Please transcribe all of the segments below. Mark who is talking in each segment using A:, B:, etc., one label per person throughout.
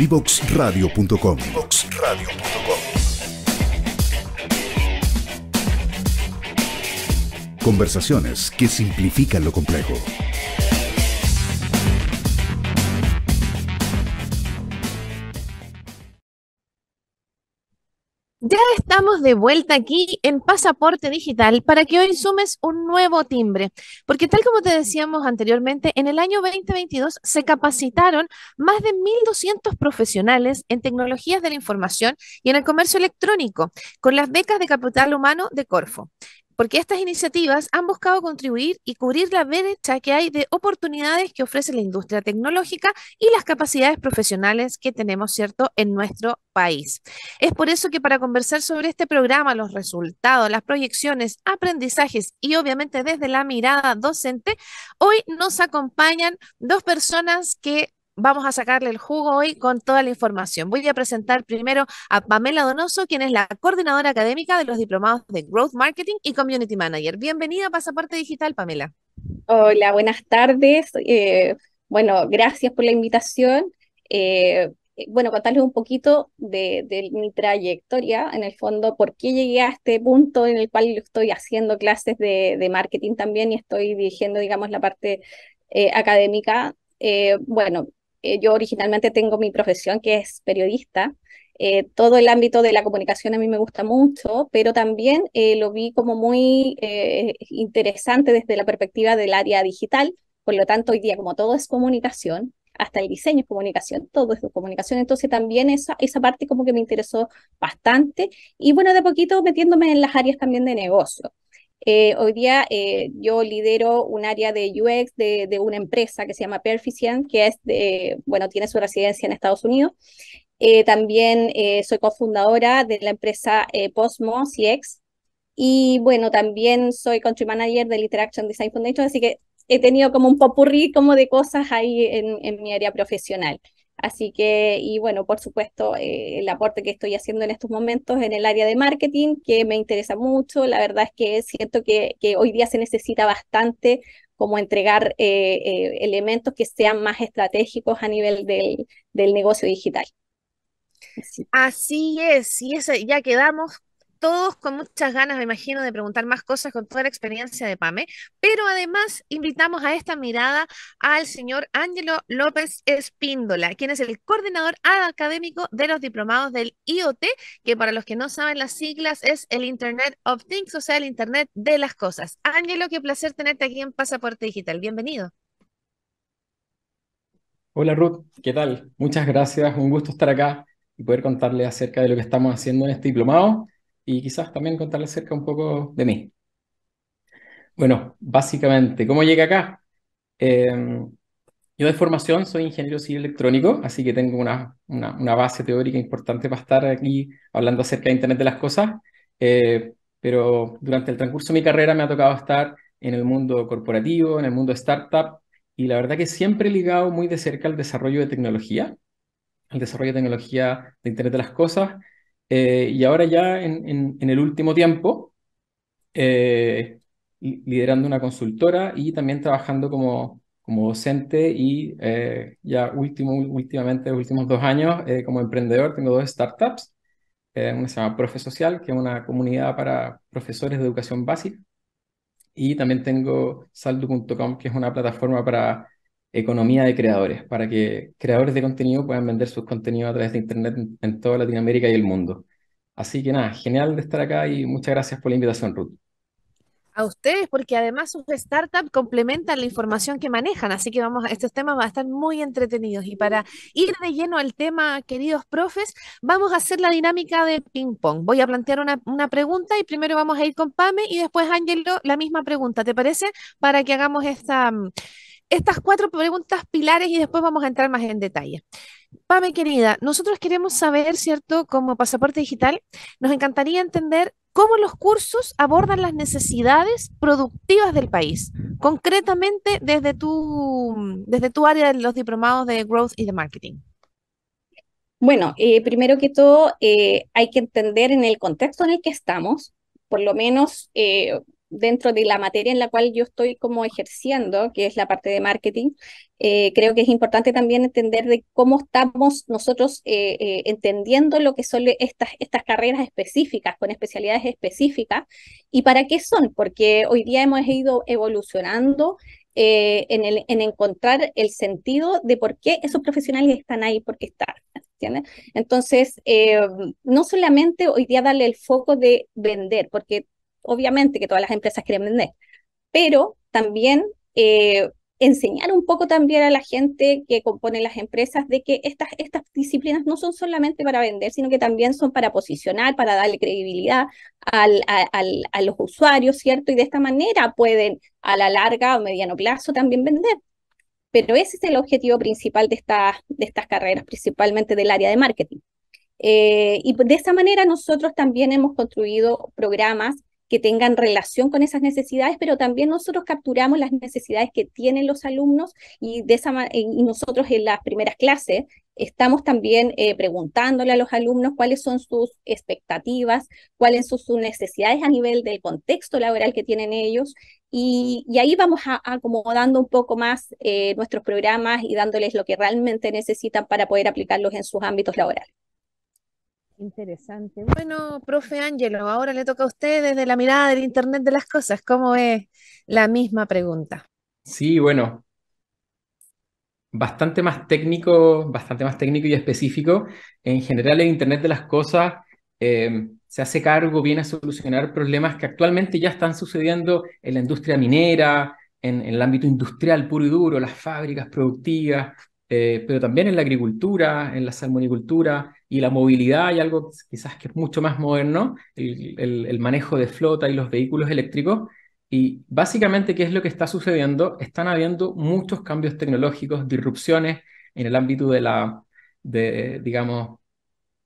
A: divoxradio.com. Conversaciones que simplifican lo complejo.
B: estamos de vuelta aquí en Pasaporte Digital para que hoy sumes un nuevo timbre, porque tal como te decíamos anteriormente, en el año 2022 se capacitaron más de 1.200 profesionales en tecnologías de la información y en el comercio electrónico con las becas de capital humano de Corfo porque estas iniciativas han buscado contribuir y cubrir la brecha que hay de oportunidades que ofrece la industria tecnológica y las capacidades profesionales que tenemos, ¿cierto?, en nuestro país. Es por eso que para conversar sobre este programa, los resultados, las proyecciones, aprendizajes y obviamente desde la mirada docente, hoy nos acompañan dos personas que vamos a sacarle el jugo hoy con toda la información. Voy a presentar primero a Pamela Donoso, quien es la coordinadora académica de los diplomados de Growth Marketing y Community Manager. Bienvenida a Pasaporte Digital, Pamela.
A: Hola, buenas tardes. Eh, bueno, gracias por la invitación. Eh, bueno, contarles un poquito de, mi trayectoria, en el fondo, por qué llegué a este punto en el cual estoy haciendo clases de, marketing también y estoy dirigiendo, digamos, la parte eh, académica. bueno, eh, yo originalmente tengo mi profesión que es periodista. Eh, todo el ámbito de la comunicación a mí me gusta mucho, pero también eh, lo vi como muy interesante desde la perspectiva del área digital. Por lo tanto, hoy día, como todo es comunicación, hasta el diseño es comunicación, todo es comunicación. Entonces también esa, esa parte como que me interesó bastante y bueno, de poquito metiéndome en las áreas también de negocio. Eh, hoy día eh, yo lidero un área de UX de, una empresa que se llama Perficient, que es de, bueno, tiene su residencia en Estados Unidos. Eh, también soy cofundadora de la empresa y CX. Y bueno, también soy country manager del Interaction Design Foundation, así que he tenido como un popurrí como de cosas ahí en mi área profesional. Así que, y bueno, por supuesto, eh, el aporte que estoy haciendo en estos momentos en el área de marketing, que me interesa mucho. La verdad es que siento que, hoy día se necesita bastante como entregar eh, eh, elementos que sean más estratégicos a nivel del, negocio digital.
B: Así. es, y ya quedamos todos con muchas ganas, me imagino, de preguntar más cosas con toda la experiencia de PAME, pero además invitamos a esta mirada al señor Ángelo López Espíndola, quien es el coordinador académico de los diplomados del IoT, que para los que no saben las siglas es el Internet of Things, o sea, el Internet de las Cosas. Ángelo, qué placer tenerte aquí en Pasaporte Digital. Bienvenido.
C: Hola Ruth, ¿qué tal? Muchas gracias, un gusto estar acá y poder contarle acerca de lo que estamos haciendo en este diplomado y quizás también contarle acerca un poco de mí. Bueno, básicamente, ¿cómo llegué acá? Em, yo de formación soy ingeniero civil electrónico, así que tengo una, una, base teórica importante para estar aquí hablando acerca de Internet de las Cosas, eh, pero durante el transcurso de mi carrera me ha tocado estar en el mundo corporativo, en el mundo startup, y la verdad que siempre he ligado muy de cerca al desarrollo de tecnología, al desarrollo de tecnología de Internet de las Cosas, eh, y ahora ya en, el último tiempo, eh, liderando una consultora y también trabajando como, como docente y eh, ya último, últimamente, los últimos dos años, como emprendedor, tengo dos startups. una se llama Profe Social, que es una comunidad para profesores de educación básica. Y también tengo saldo.com, que es una plataforma para economía de creadores, para que creadores de contenido puedan vender sus contenidos a través de Internet en, toda Latinoamérica y el mundo. Así que nada, genial de estar acá y muchas gracias por la invitación, Ruth.
B: A ustedes, porque además sus startups complementan la información que manejan, así que vamos, estos temas van a estar muy entretenidos. Y para ir de lleno al tema, queridos profes, vamos a hacer la dinámica de ping-pong. Voy a plantear una, una, pregunta y primero vamos a ir con Pame y después, Ángelo, la misma pregunta, ¿te parece? Para que hagamos esta mm, estas cuatro preguntas pilares y después vamos a entrar más en detalle. Pame, querida, nosotros queremos saber, ¿cierto? Como pasaporte digital, nos encantaría entender cómo los cursos abordan las necesidades productivas del país, concretamente desde tu, desde tu área de los diplomados de Growth y de Marketing.
A: Bueno, eh, primero que todo, eh, hay que entender en el contexto en el que estamos, por lo menos eh, dentro de la materia en la cual yo estoy como ejerciendo, que es la parte de marketing, eh, creo que es importante también entender de cómo estamos nosotros eh, eh, entendiendo lo que son estas, estas carreras específicas, con especialidades específicas, y para qué son, porque hoy día hemos ido evolucionando en, el, en encontrar el sentido de por qué esos profesionales están ahí, por qué están. ¿entiendes? Entonces, no solamente hoy día darle el foco de vender, porque obviamente que todas las empresas quieren vender, pero también eh, enseñar un poco también a la gente que compone las empresas de que estas, estas disciplinas no son solamente para vender, sino que también son para posicionar, para darle credibilidad a, los usuarios, ¿cierto? Y de esta manera pueden a la larga o mediano plazo también vender. Pero ese es el objetivo principal de estas, de estas carreras, principalmente del área de marketing. Eh, y de esta manera nosotros también hemos construido programas que tengan relación con esas necesidades, pero también nosotros capturamos las necesidades que tienen los alumnos y, de esa, nosotros en las primeras clases estamos también eh, preguntándole a los alumnos cuáles son sus expectativas, cuáles son sus necesidades a nivel del contexto laboral que tienen ellos, y, ahí vamos a, acomodando un poco más eh, nuestros programas y dándoles lo que realmente necesitan para poder aplicarlos en sus ámbitos laborales.
B: Interesante. Bueno, profe Ángelo, ahora le toca a usted desde la mirada del Internet de las Cosas. ¿Cómo es la misma pregunta?
C: Sí, bueno, bastante más técnico, bastante más técnico y específico. En general, el Internet de las Cosas em, se hace cargo, viene a solucionar problemas que actualmente ya están sucediendo en la industria minera, en, el ámbito industrial puro y duro, las fábricas productivas, eh, pero también en la agricultura, en la salmonicultura y la movilidad hay algo quizás que es mucho más moderno, el, el, manejo de flota y los vehículos eléctricos. Y básicamente, ¿qué es lo que está sucediendo? Están habiendo muchos cambios tecnológicos, disrupciones en el ámbito de la, de, digamos,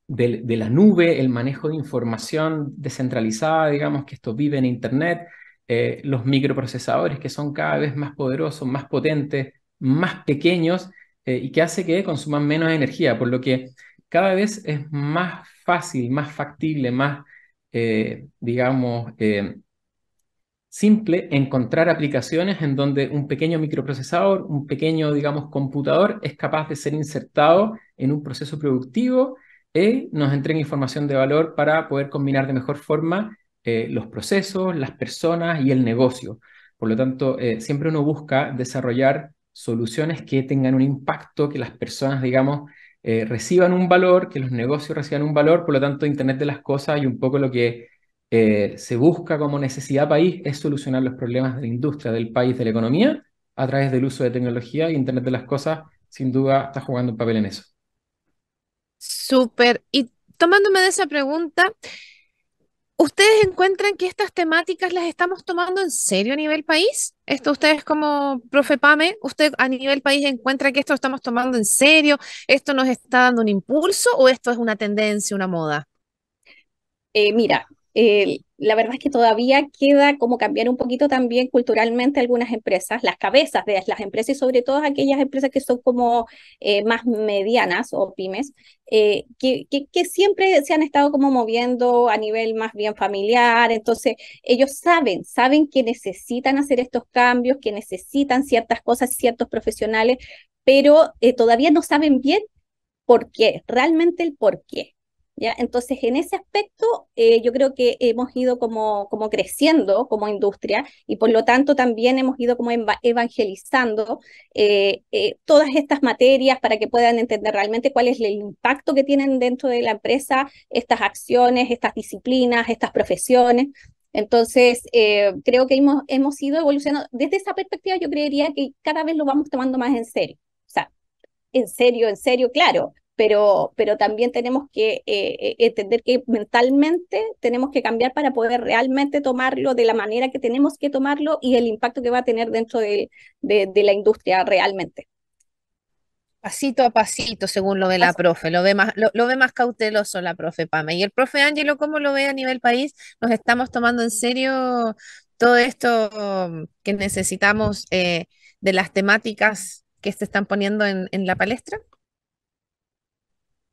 C: de, de, la nube, el manejo de información descentralizada, digamos, que esto vive en Internet, eh, los microprocesadores que son cada vez más poderosos, más potentes, más pequeños eh, y que hace que consuman menos energía, por lo que cada vez es más fácil, más factible, más, eh, digamos, eh, simple encontrar aplicaciones en donde un pequeño microprocesador, un pequeño, digamos, computador es capaz de ser insertado en un proceso productivo y nos entrega información de valor para poder combinar de mejor forma eh, los procesos, las personas y el negocio. Por lo tanto, siempre uno busca desarrollar soluciones que tengan un impacto, que las personas, digamos, eh, reciban un valor, que los negocios reciban un valor, por lo tanto Internet de las Cosas y un poco lo que eh, se busca como necesidad país es solucionar los problemas de la industria, del país, de la economía, a través del uso de tecnología y Internet de las Cosas sin duda está jugando un papel en eso.
B: Súper. Y tomándome de esa pregunta, ¿Ustedes encuentran que estas temáticas las estamos tomando en serio a nivel país? Esto ustedes como profe Pame, ¿usted a nivel país encuentra que esto lo estamos tomando en serio? ¿Esto nos está dando un impulso o esto es una tendencia, una moda? Eh, mira, eh, la verdad es que todavía queda como
A: cambiar un poquito también culturalmente algunas empresas, las cabezas de las empresas y sobre todo aquellas empresas que son como eh, más medianas o pymes, eh, que, siempre se han estado como moviendo a nivel más bien familiar, entonces ellos saben, saben que necesitan hacer estos cambios, que necesitan ciertas cosas, ciertos profesionales, pero eh, todavía no saben bien por qué, realmente el por qué. Entonces, en ese aspecto, eh, yo creo que hemos ido como, creciendo como industria y por lo tanto también hemos ido como evangelizando eh, eh, todas estas materias para que puedan entender realmente cuál es el impacto que tienen dentro de la empresa estas acciones, estas disciplinas, estas profesiones. Entonces, creo que hemos, hemos ido evolucionando. Desde esa perspectiva, yo creería que cada vez lo vamos tomando más en serio. O sea, en serio, en serio, claro pero, pero también tenemos que eh, eh, entender que mentalmente tenemos que cambiar para poder realmente tomarlo de la manera que tenemos que tomarlo y el impacto que va a tener dentro de, la industria realmente.
B: Pasito a pasito, según lo ve la profe, lo ve más, lo, ve más cauteloso la profe Pame. Y el profe Ángelo, ¿cómo lo ve a nivel país? ¿Nos estamos tomando en serio todo esto um, que necesitamos eh, de las temáticas que se están poniendo en la palestra?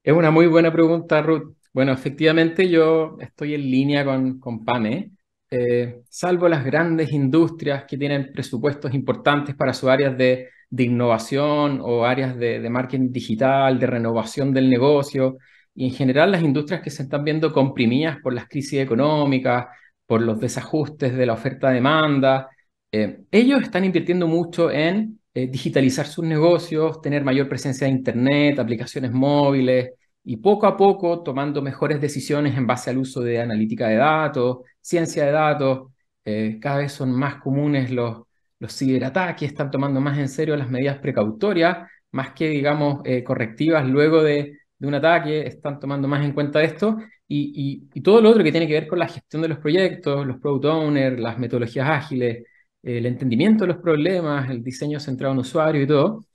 C: Es una muy buena pregunta, Ruth. Bueno, efectivamente yo estoy en línea con, con PAME, eh, salvo las grandes industrias que tienen presupuestos importantes para sus áreas de, innovación o áreas de, marketing digital, de renovación del negocio, y en general las industrias que se están viendo comprimidas por las crisis económicas, por los desajustes de la oferta-demanda, eh, ellos están invirtiendo mucho en eh, digitalizar sus negocios, tener mayor presencia de Internet, aplicaciones móviles y poco a poco tomando mejores decisiones en base al uso de analítica de datos, ciencia de datos. Eh, cada vez son más comunes los, los ciberataques, están tomando más en serio las medidas precautorias, más que, digamos, eh, correctivas luego de, un ataque, están tomando más en cuenta esto. Y, y, todo lo otro que tiene que ver con la gestión de los proyectos, los product owners, las metodologías ágiles, el entendimiento de los problemas, el diseño centrado en usuario y todo.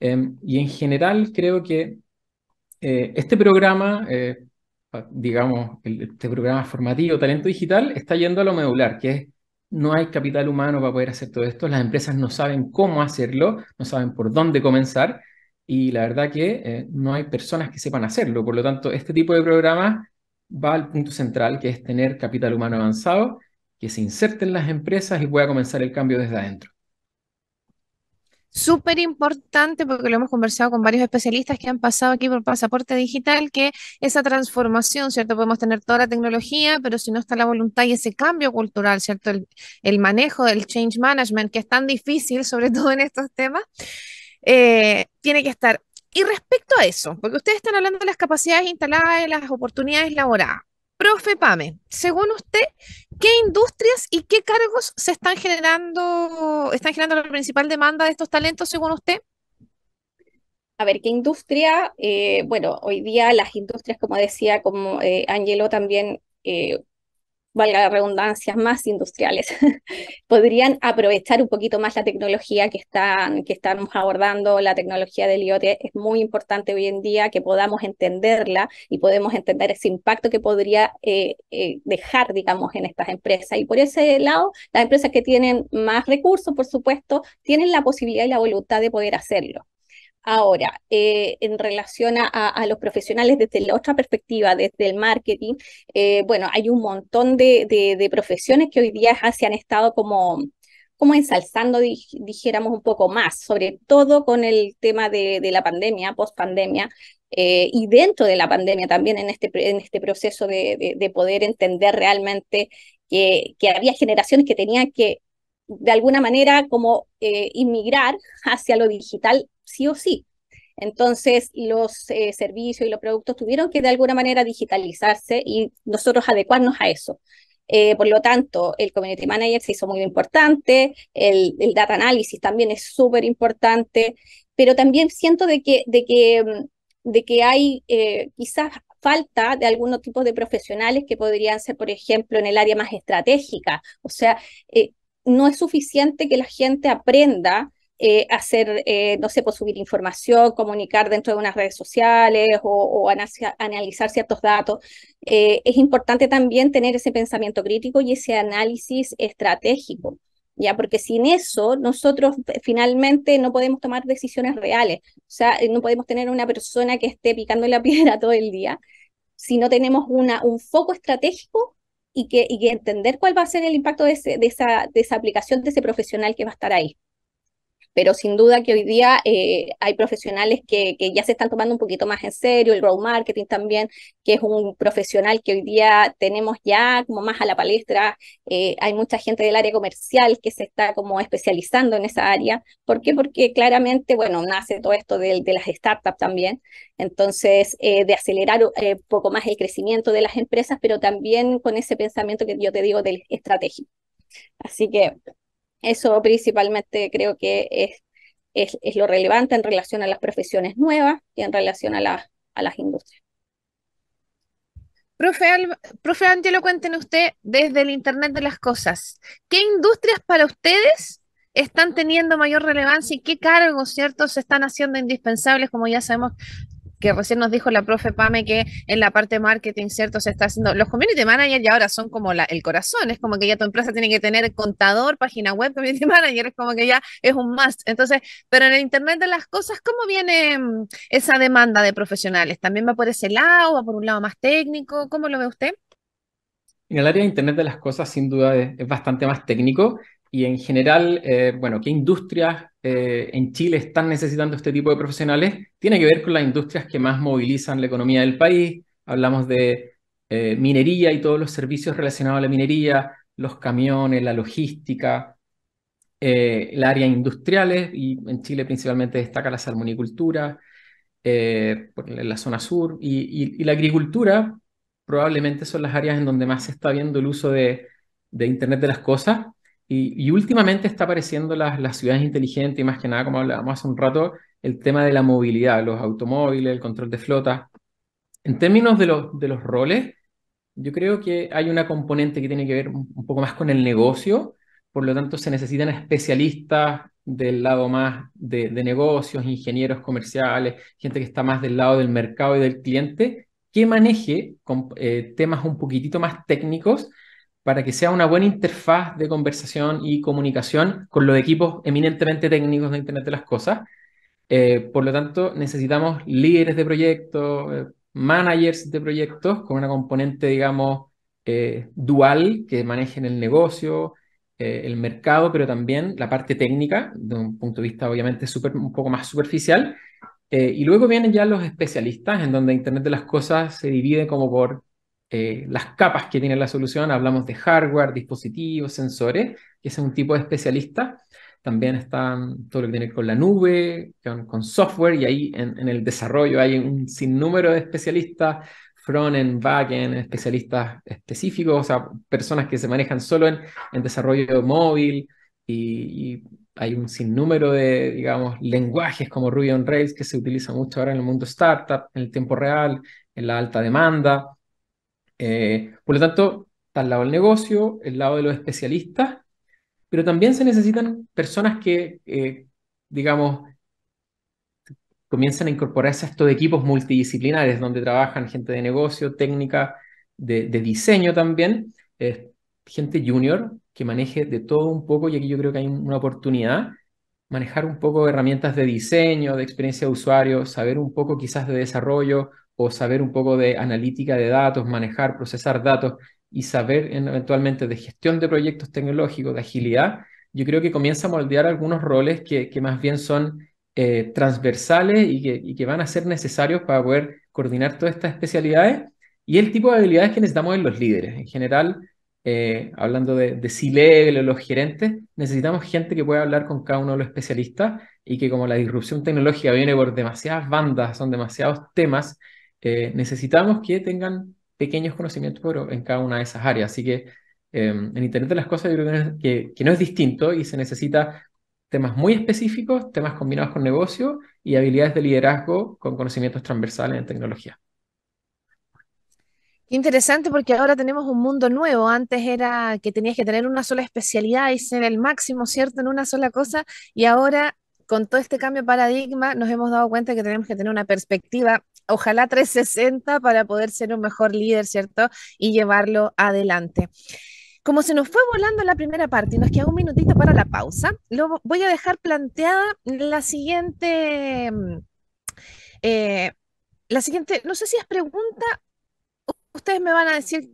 C: Em, y en general creo que eh, este programa, eh, digamos, este programa formativo Talento Digital está yendo a lo medular, que es no hay capital humano para poder hacer todo esto, las empresas no saben cómo hacerlo, no saben por dónde comenzar y la verdad que eh, no hay personas que sepan hacerlo. Por lo tanto, este tipo de programa va al punto central, que es tener capital humano avanzado que se inserten las empresas y pueda comenzar el cambio desde adentro.
B: Súper importante porque lo hemos conversado con varios especialistas que han pasado aquí por pasaporte digital, que esa transformación, ¿cierto? Podemos tener toda la tecnología, pero si no está la voluntad y ese cambio cultural, ¿cierto? El, manejo del change management, que es tan difícil, sobre todo en estos temas, eh, tiene que estar. Y respecto a eso, porque ustedes están hablando de las capacidades instaladas y las oportunidades laborales Profe Pame, según usted, ¿qué industrias y qué cargos se están generando, están generando la principal demanda de estos talentos según usted?
A: A ver, ¿qué industria? Eh, bueno, hoy día las industrias, como decía, como eh, Angelo también, eh, valga la redundancia, más industriales, podrían aprovechar un poquito más la tecnología que, están, que estamos abordando. La tecnología del IoT es muy importante hoy en día, que podamos entenderla y podemos entender ese impacto que podría eh, eh, dejar, digamos, en estas empresas. Y por ese lado, las empresas que tienen más recursos, por supuesto, tienen la posibilidad y la voluntad de poder hacerlo. Ahora, eh, en relación a, los profesionales desde la otra perspectiva, desde el marketing, eh, bueno, hay un montón de, profesiones que hoy día se han estado como, como ensalzando, dijéramos un poco más, sobre todo con el tema de, la pandemia, post-pandemia, eh, y dentro de la pandemia también en este, en este proceso de, poder entender realmente que, había generaciones que tenían que de alguna manera como inmigrar hacia lo digital sí o sí. Entonces, los eh, servicios y los productos tuvieron que de alguna manera digitalizarse y nosotros adecuarnos a eso. Eh, por lo tanto, el Community Manager se hizo muy importante, el, el data analysis también es súper importante, pero también siento de que, de que, mm, de que hay eh, quizás falta de algunos tipos de profesionales que podrían ser, por ejemplo, en el área más estratégica. O sea, no es suficiente que la gente aprenda eh, hacer, eh, no sé, pues subir información, comunicar dentro de unas redes sociales o, analizar ciertos datos. Eh, es importante también tener ese pensamiento crítico y ese análisis estratégico, ¿ya? Porque sin eso nosotros finalmente no podemos tomar decisiones reales, o sea, no podemos tener una persona que esté picando la piedra todo el día si no tenemos una, un foco estratégico y que, y entender cuál va a ser el impacto de, esa, de esa aplicación, de ese profesional que va a estar ahí pero sin duda que hoy día eh, hay profesionales que, ya se están tomando un poquito más en serio, el road marketing también, que es un profesional que hoy día tenemos ya como más a la palestra, eh, hay mucha gente del área comercial que se está como especializando en esa área, ¿por qué? Porque claramente, bueno, nace todo esto de, las startups también, entonces eh, de acelerar un poco más el crecimiento de las empresas, pero también con ese pensamiento que yo te digo del estratégico. Así que eso principalmente creo que es, es, lo relevante en relación a las profesiones nuevas y en relación a, las industrias.
B: Profe, Alba, lo Angelo, ustedes usted desde el Internet de las Cosas, ¿qué industrias para ustedes están teniendo mayor relevancia y qué cargos, ¿cierto?, se están haciendo indispensables, como ya sabemos, que recién nos dijo la profe Pame que en la parte de marketing, ¿cierto? Se está haciendo, los community managers ya ahora son como el corazón, es como que ya tu empresa tiene que tener contador, página web, community manager, es como que ya es un must. Entonces, pero en el Internet de las Cosas, ¿cómo viene mm, esa demanda de profesionales? ¿También va por ese lado, va por un lado más técnico? ¿Cómo lo ve usted?
C: En el área de Internet de las Cosas, sin duda, es bastante más técnico y en general, eh, bueno, ¿qué industrias eh, en Chile están necesitando este tipo de profesionales? Tiene que ver con las industrias que más movilizan la economía del país. Hablamos de eh, minería y todos los servicios relacionados a la minería, los camiones, la logística, el área industriales, y en Chile principalmente destaca la salmonicultura, la zona sur, y, la agricultura probablemente son las áreas en donde más se está viendo el uso de Internet de las Cosas y, últimamente está apareciendo las, ciudades inteligentes y más que nada, como hablábamos hace un rato, el tema de la movilidad, los automóviles, el control de flota. En términos de los, roles, yo creo que hay una componente que tiene que ver un poco más con el negocio, por lo tanto se necesitan especialistas del lado más de, negocios, ingenieros comerciales, gente que está más del lado del mercado y del cliente, que maneje eh, temas un poquitito más técnicos para que sea una buena interfaz de conversación y comunicación con los equipos eminentemente técnicos de Internet de las Cosas. Eh, por lo tanto, necesitamos líderes de proyectos, eh, managers de proyectos con una componente, digamos, eh, dual que manejen el negocio, el mercado, pero también la parte técnica, de un punto de vista obviamente un poco más superficial. y luego vienen ya los especialistas, en donde Internet de las Cosas se divide como por eh, las capas que tiene la solución. Hablamos de hardware, dispositivos, sensores, que es un tipo de especialista. También están todo lo que tiene con la nube, con, software, y ahí en, el desarrollo hay un sinnúmero de especialistas, front-end, back-end, especialistas específicos, o sea, personas que se manejan solo en, desarrollo móvil, y, y hay un sinnúmero de, digamos, lenguajes como Ruby on Rails que se utiliza mucho ahora en el mundo startup, en el tiempo real, en la alta demanda. Eh, por lo tanto, está al lado del negocio, el lado de los especialistas, pero también se necesitan personas que, eh, digamos, comienzan a incorporarse a estos equipos multidisciplinares donde trabajan gente de negocio, técnica, de, diseño también, eh, gente junior que maneje de todo un poco y aquí yo creo que hay una oportunidad manejar un poco herramientas de diseño, de experiencia de usuario, saber un poco quizás de desarrollo, o saber un poco de analítica de datos, manejar, procesar datos y saber eventualmente de gestión de proyectos tecnológicos, de agilidad, yo creo que comienza a moldear algunos roles que, más bien son eh, transversales y que, van a ser necesarios para poder coordinar todas estas especialidades y el tipo de habilidades que necesitamos en los líderes. En general, eh, hablando de, de c o los gerentes, necesitamos gente que pueda hablar con cada uno de los especialistas y que como la disrupción tecnológica viene por demasiadas bandas, son demasiados temas, eh, necesitamos que tengan pequeños conocimientos pero en cada una de esas áreas. Así que em, en Internet de las Cosas yo creo que, no es distinto y se necesita temas muy específicos, temas combinados con negocio y habilidades de liderazgo con conocimientos transversales en tecnología.
B: Interesante porque ahora tenemos un mundo nuevo. Antes era que tenías que tener una sola especialidad y ser el máximo, ¿cierto? En una sola cosa y ahora con todo este cambio de paradigma nos hemos dado cuenta que tenemos que tener una perspectiva, ojalá 360, para poder ser un mejor líder, ¿cierto? Y llevarlo adelante. Como se nos fue volando la primera parte y nos queda un minutito para la pausa, lo voy a dejar planteada la siguiente, eh, la siguiente, no sé si es pregunta, ustedes me van a decir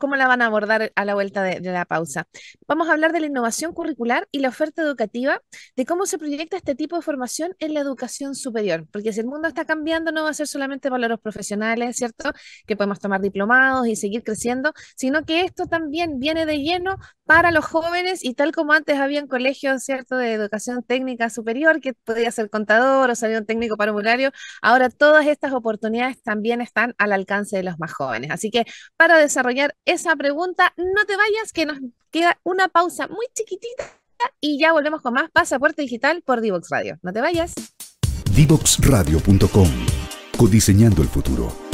B: ¿Cómo la van a abordar a la vuelta de, la pausa? Vamos a hablar de la innovación curricular y la oferta educativa, de cómo se proyecta este tipo de formación en la educación superior, porque si el mundo está cambiando, no va a ser solamente valores profesionales, ¿cierto? Que podemos tomar diplomados y seguir creciendo, sino que esto también viene de lleno para los jóvenes y tal como antes habían colegios, ¿cierto?, de educación técnica superior, que podía ser contador o salir un técnico para parvulario, ahora todas estas oportunidades también están al alcance de los más jóvenes. Así que para desarrollar esa pregunta, no te vayas, que nos queda una pausa muy chiquitita y ya volvemos con más Pasaporte Digital por Divox Radio. No te vayas.
A: Divoxradio.com, codiseñando el futuro.